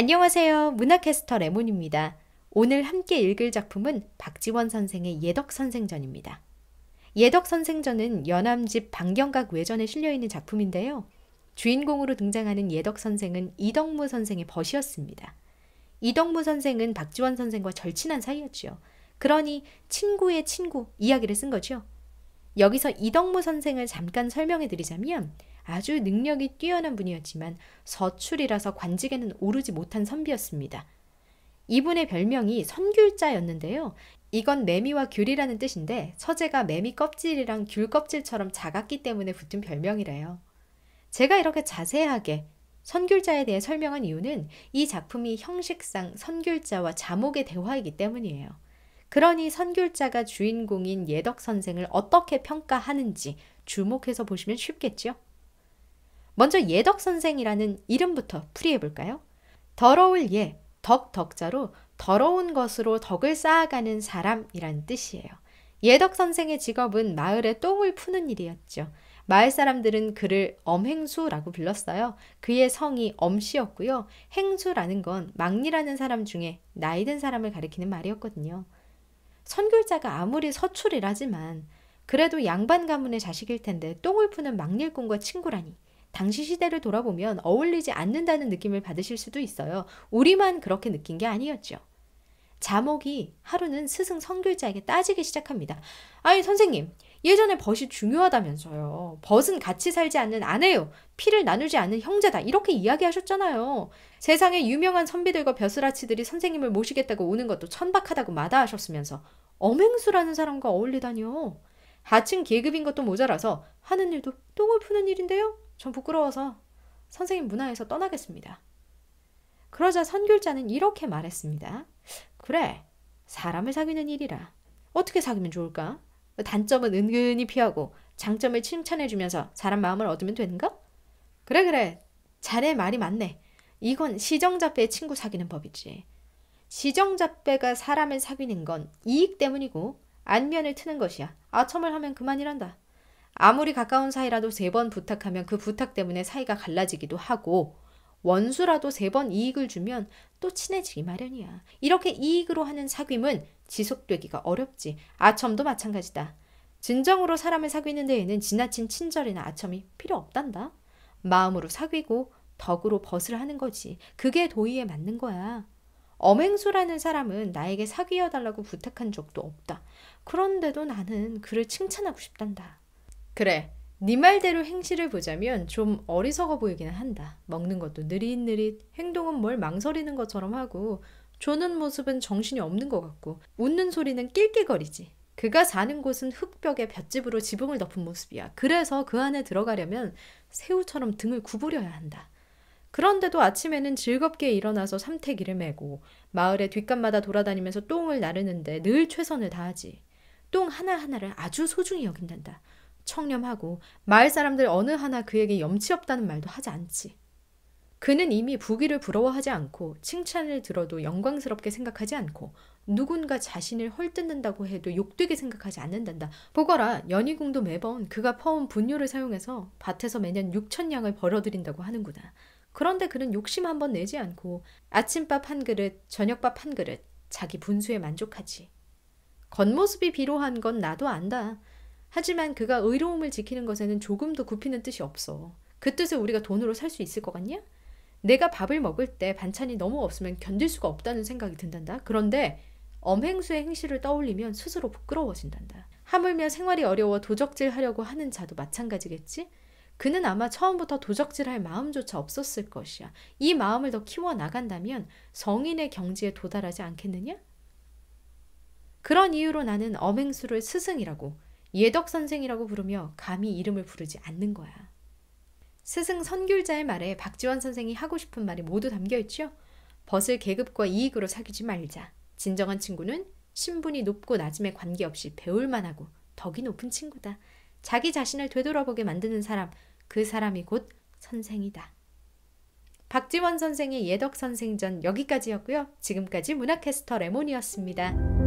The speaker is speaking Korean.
안녕하세요. 문학캐스터 레몬입니다. 오늘 함께 읽을 작품은 박지원 선생의 예덕선생전입니다. 예덕선생전은 연암집 방경각 외전에 실려있는 작품인데요. 주인공으로 등장하는 예덕선생은 이덕무 선생의 벗이었습니다. 이덕무 선생은 박지원 선생과 절친한 사이였죠 그러니 친구의 친구 이야기를 쓴 거죠. 여기서 이덕무 선생을 잠깐 설명해 드리자면 아주 능력이 뛰어난 분이었지만 서출이라서 관직에는 오르지 못한 선비였습니다. 이분의 별명이 선귤자였는데요. 이건 매미와 귤이라는 뜻인데 서재가 매미 껍질이랑 귤 껍질처럼 작았기 때문에 붙은 별명이래요. 제가 이렇게 자세하게 선귤자에 대해 설명한 이유는 이 작품이 형식상 선귤자와 자목의 대화이기 때문이에요. 그러니 선귤자가 주인공인 예덕 선생을 어떻게 평가하는지 주목해서 보시면 쉽겠죠? 먼저 예덕 선생이라는 이름부터 풀이해 볼까요? 더러울 예, 덕 덕자로 더러운 것으로 덕을 쌓아가는 사람이란 뜻이에요. 예덕 선생의 직업은 마을에 똥을 푸는 일이었죠. 마을 사람들은 그를 엄행수라고 불렀어요. 그의 성이 엄씨였고요. 행수라는 건 막리라는 사람 중에 나이든 사람을 가리키는 말이었거든요. 선결자가 아무리 서출이라지만 그래도 양반 가문의 자식일 텐데 똥을 푸는 막리꾼과 친구라니 당시 시대를 돌아보면 어울리지 않는다는 느낌을 받으실 수도 있어요. 우리만 그렇게 느낀 게 아니었죠. 자목이 하루는 스승 선교자에게 따지기 시작합니다. 아니 선생님 예전에 벗이 중요하다면서요. 벗은 같이 살지 않는 아내요. 피를 나누지 않는 형제다. 이렇게 이야기하셨잖아요. 세상에 유명한 선비들과 벼슬아치들이 선생님을 모시겠다고 오는 것도 천박하다고 마다하셨으면서 엄행수라는 사람과 어울리다니요. 하층 계급인 것도 모자라서 하는 일도 똥을 푸는 일인데요. 전 부끄러워서 선생님 문화에서 떠나겠습니다. 그러자 선귤자는 이렇게 말했습니다. 그래, 사람을 사귀는 일이라. 어떻게 사귀면 좋을까? 단점은 은근히 피하고 장점을 칭찬해주면서 사람 마음을 얻으면 되는가? 그래, 그래. 자네 말이 맞네. 이건 시정자배의 친구 사귀는 법이지. 시정자배가 사람을 사귀는 건 이익 때문이고 안면을 트는 것이야. 아첨을 하면 그만이란다. 아무리 가까운 사이라도 세 번 부탁하면 그 부탁 때문에 사이가 갈라지기도 하고 원수라도 세 번 이익을 주면 또 친해지기 마련이야. 이렇게 이익으로 하는 사귐은 지속되기가 어렵지. 아첨도 마찬가지다. 진정으로 사람을 사귀는 데에는 지나친 친절이나 아첨이 필요 없단다. 마음으로 사귀고 덕으로 벗을 하는 거지. 그게 도의에 맞는 거야. 엄행수라는 사람은 나에게 사귀어달라고 부탁한 적도 없다. 그런데도 나는 그를 칭찬하고 싶단다. 그래. 네 말대로 행실을 보자면 좀 어리석어 보이기는 한다. 먹는 것도 느릿느릿, 행동은 뭘 망설이는 것처럼 하고, 조는 모습은 정신이 없는 것 같고, 웃는 소리는 낄낄거리지. 그가 사는 곳은 흙벽에 볏집으로 지붕을 덮은 모습이야. 그래서 그 안에 들어가려면 새우처럼 등을 구부려야 한다. 그런데도 아침에는 즐겁게 일어나서 삼태기를 메고 마을의 뒷간마다 돌아다니면서 똥을 나르는데 늘 최선을 다하지. 똥 하나하나를 아주 소중히 여긴단다. 청렴하고 마을 사람들 어느 하나 그에게 염치 없다는 말도 하지 않지. 그는 이미 부귀를 부러워하지 않고 칭찬을 들어도 영광스럽게 생각하지 않고 누군가 자신을 헐뜯는다고 해도 욕되게 생각하지 않는단다. 보거라 연희궁도 매번 그가 퍼온 분뇨를 사용해서 밭에서 매년 6천냥을 벌어들인다고 하는구나. 그런데 그는 욕심 한번 내지 않고 아침밥 한 그릇, 저녁밥 한 그릇 자기 분수에 만족하지. 겉모습이 비로한 건 나도 안다. 하지만 그가 의로움을 지키는 것에는 조금도 굽히는 뜻이 없어. 그 뜻을 우리가 돈으로 살 수 있을 것 같냐? 내가 밥을 먹을 때 반찬이 너무 없으면 견딜 수가 없다는 생각이 든단다. 그런데 엄행수의 행실을 떠올리면 스스로 부끄러워진단다. 하물며 생활이 어려워 도적질 하려고 하는 자도 마찬가지겠지? 그는 아마 처음부터 도적질할 마음조차 없었을 것이야. 이 마음을 더 키워 나간다면 성인의 경지에 도달하지 않겠느냐? 그런 이유로 나는 엄행수를 스승이라고 예덕 선생이라고 부르며 감히 이름을 부르지 않는 거야. 스승 선귤자의 말에 박지원 선생이 하고 싶은 말이 모두 담겨 있죠. 벗을 계급과 이익으로 사귀지 말자. 진정한 친구는 신분이 높고 낮음에 관계없이 배울만하고 덕이 높은 친구다. 자기 자신을 되돌아보게 만드는 사람, 그 사람이 곧 선생이다. 박지원 선생의 예덕 선생전 여기까지였고요. 지금까지 문학캐스터 레몬이었습니다.